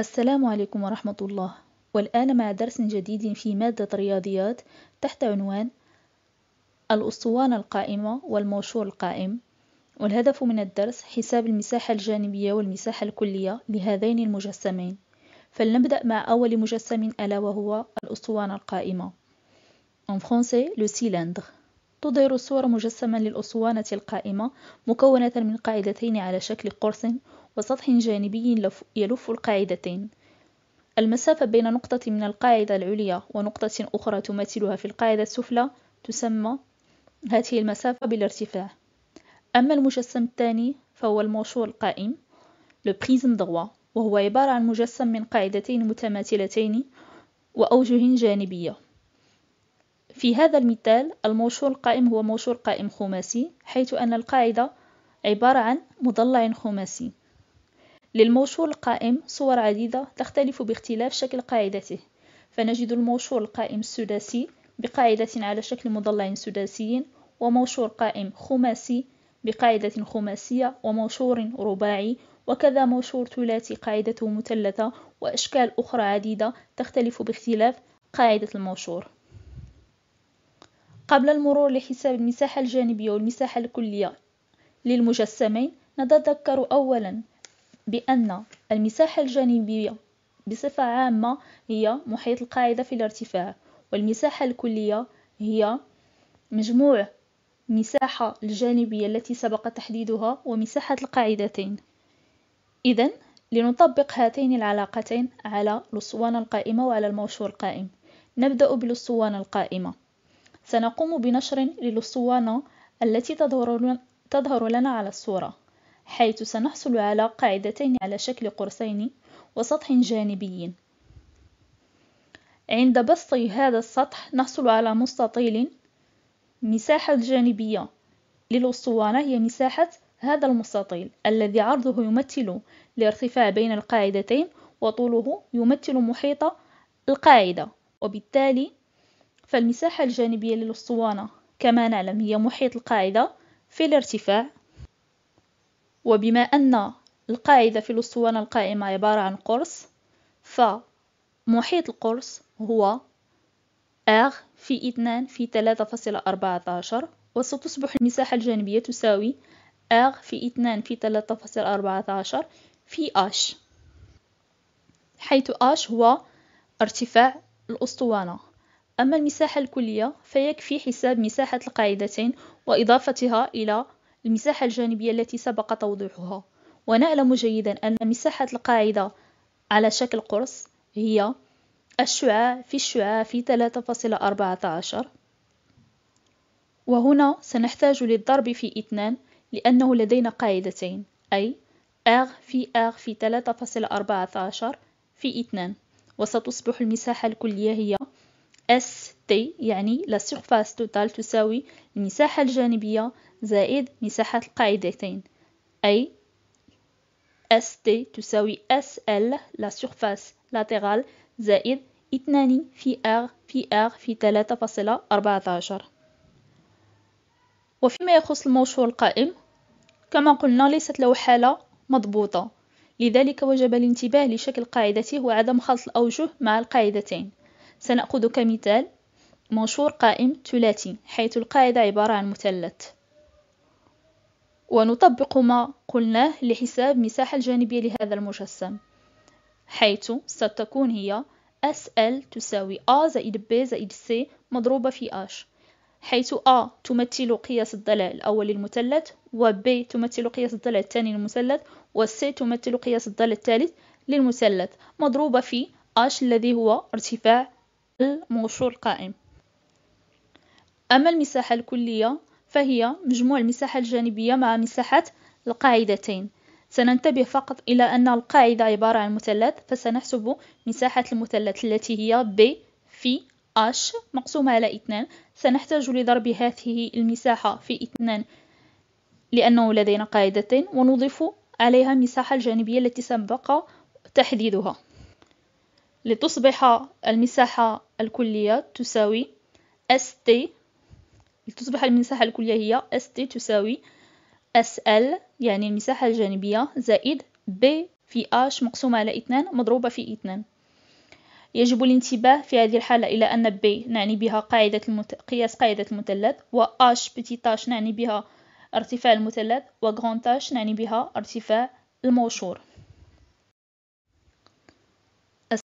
السلام عليكم ورحمة الله والآن مع درس جديد في مادة الرياضيات تحت عنوان الأسطوانة القائمة والموشور القائم والهدف من الدرس حساب المساحة الجانبية والمساحة الكلية لهذين المجسمين فلنبدأ مع أول مجسم ألا وهو الأسطوانة القائمة En français, le cylindre. تظهر الصور مجسما للأسوانة القائمة مكونة من قاعدتين على شكل قرص وسطح جانبي يلف القاعدتين المسافة بين نقطة من القاعدة العليا ونقطة أخرى تماثلها في القاعدة السفلى تسمى هذه المسافة بالارتفاع أما المجسم الثاني فهو المنشور القائم le prisme droit وهو عبارة عن مجسم من قاعدتين متماثلتين وأوجه جانبية في هذا المثال الموشور القائم هو موشور قائم خماسي حيث أن القاعدة عبارة عن مضلع خماسي للموشور القائم صور عديدة تختلف باختلاف شكل قاعدته فنجد الموشور القائم السداسي بقاعدة على شكل مضلع سداسي وموشور قائم خماسي بقاعدة خماسية وموشور رباعي وكذا موشور ثلاثي قاعدته مثلثة وأشكال أخرى عديدة تختلف باختلاف قاعدة الموشور قبل المرور لحساب المساحة الجانبية والمساحة الكلية للمجسمين نتذكر أولا بأن المساحة الجانبية بصفة عامة هي محيط القاعدة في الارتفاع والمساحة الكلية هي مجموع المساحة الجانبية التي سبق تحديدها ومساحة القاعدتين إذا لنطبق هاتين العلاقتين على الأسطوانة القائمة وعلى الموشور القائم نبدأ بالأسطوانة القائمة سنقوم بنشر للأسطوانة التي تظهر لنا على الصورة حيث سنحصل على قاعدتين على شكل قرصين وسطح جانبي عند بسط هذا السطح نحصل على مستطيل مساحة جانبية للأسطوانة هي مساحة هذا المستطيل الذي عرضه يمثل الارتفاع بين القاعدتين وطوله يمثل محيط القاعدة وبالتالي فالمساحة الجانبية للأسطوانة كما نعلم هي محيط القاعدة في الارتفاع وبما أن القاعدة في الأسطوانة القائمة عبارة عن قرص فمحيط القرص هو R في 2 في 3.14 وستصبح المساحة الجانبية تساوي R في 2 في 3.14 في H حيث H هو ارتفاع الأسطوانة أما المساحة الكلية فيكفي حساب مساحة القاعدتين وإضافتها إلى المساحة الجانبية التي سبق توضيحها ونعلم جيدا أن مساحة القاعدة على شكل قرص هي الشعاع في الشعاع في 3.14 وهنا سنحتاج للضرب في 2 لأنه لدينا قاعدتين أي R في R في 3.14 في 2 وستصبح المساحة الكلية هي اس تي يعني لا سيرفاس توتال تساوي المساحة الجانبية زائد مساحة القاعدتين أي اس تي تساوي اس ال لا سيرفاس لاتيرال زائد اثنان في ار في ار في ثلاثة فاصلة أربعة عشر وفيما يخص الموشور القائم كما قلنا ليست له حالة مضبوطة لذلك وجب الانتباه لشكل قاعدته وعدم خلط الأوجه مع القاعدتين سنأخذ كمثال منشور قائم ثلاثي حيث القاعدة عبارة عن مثلث ونطبق ما قلناه لحساب مساحة الجانبية لهذا المجسم حيث ستكون هي SL تساوي A زائد B زائد C مضروبة في H حيث A تمثل قياس الضلع الأول للمثلث و B تمثل قياس الضلع الثاني للمثلث و C تمثل قياس الضلع الثالث للمثلث مضروبة في H الذي هو ارتفاع الموشور القائم أما المساحة الكلية فهي مجموع المساحة الجانبية مع مساحة القاعدتين سننتبه فقط إلى أن القاعدة عبارة عن مثلث فسنحسب مساحة المثلث التي هي B في H مقسومة على 2 سنحتاج لضرب هذه المساحة في 2 لأنه لدينا قاعدتين ونضيف عليها المساحة الجانبية التي سبق تحديدها لتصبح المساحة الكلية تساوي ST لتصبح المساحة الكلية هي ST تساوي SL يعني المساحة الجانبية زائد B في H مقسومة على 2 مضروبة في 2 يجب الانتباه في هذه الحالة إلى أن B نعني بها قاعدة المت... قياس قاعدة المثلث و H petit h نعني بها ارتفاع المثلث و grand H نعني بها ارتفاع الموشور